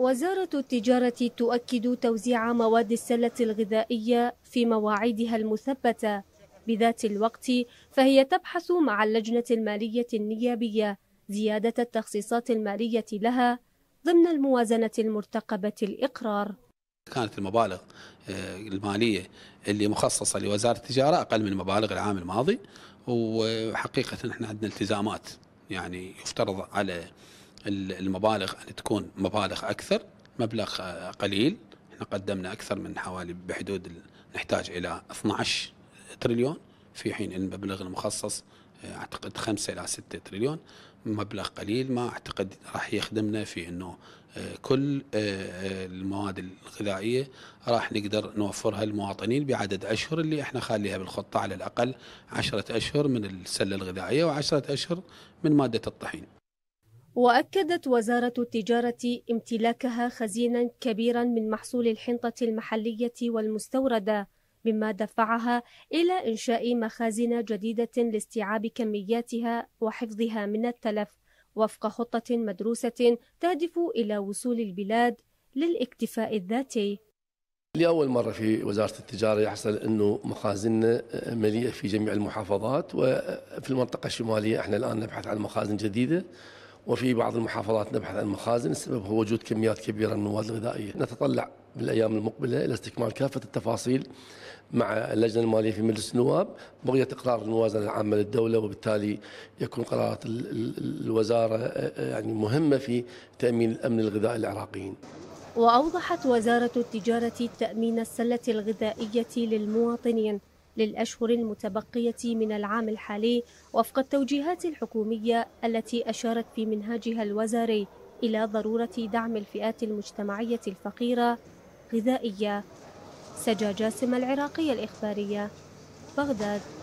وزارة التجارة تؤكد توزيع مواد السلة الغذائية في مواعيدها المثبتة بذات الوقت فهي تبحث مع اللجنة المالية النيابية زيادة التخصيصات المالية لها ضمن الموازنة المرتقبة الإقرار كانت المبالغ آه، المالية اللي مخصصة لوزارة التجارة أقل من مبالغ العام الماضي وحقيقة احنا عندنا التزامات يعني يفترض على المبالغ أن تكون مبالغ أكثر مبلغ آه، قليل احنا قدمنا أكثر من حوالي بحدود نحتاج إلى 12 تريليون في حين المبلغ المخصص آه، أعتقد 5 إلى 6 تريليون مبلغ قليل ما أعتقد راح يخدمنا في أنه آه، كل المواد الغذائية راح نقدر نوفرها للمواطنين بعدد أشهر اللي احنا خاليها بالخطة على الأقل 10 أشهر من السلة الغذائية و و10 أشهر من مادة الطحين وأكدت وزارة التجارة امتلاكها خزينا كبيرا من محصول الحنطة المحلية والمستوردة مما دفعها إلى إنشاء مخازن جديدة لاستيعاب كمياتها وحفظها من التلف وفق خطة مدروسة تهدف إلى وصول البلاد للاكتفاء الذاتي لأول مرة في وزارة التجارة يحصل أنه مخازننا مليئة في جميع المحافظات وفي المنطقة الشمالية احنا الآن نبحث عن مخازن جديدة وفي بعض المحافظات نبحث عن مخازن السبب هو وجود كميات كبيرة من المواد الغذائية نتطلع بالأيام المقبلة إلى استكمال كافة التفاصيل مع اللجنة المالية في مجلس النواب بغية إقرار الموازنة العامة للدولة وبالتالي يكون قرارات الوزارة آه، آه، يعني مهمة في تأمين الأمن الغذائي للعراقيين وأوضحت وزارة التجارة تأمين السلة الغذائية للمواطنين للأشهر المتبقية من العام الحالي وفق التوجيهات الحكومية التي أشارت في منهاجها الوزاري إلى ضرورة دعم الفئات المجتمعية الفقيرة غذائية سجا جاسم العراقية الإخبارية بغداد